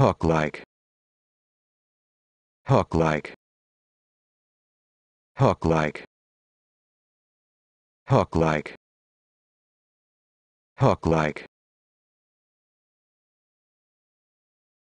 Hawk like. Hawk like. Hawk like. Hawk like. Hawk like.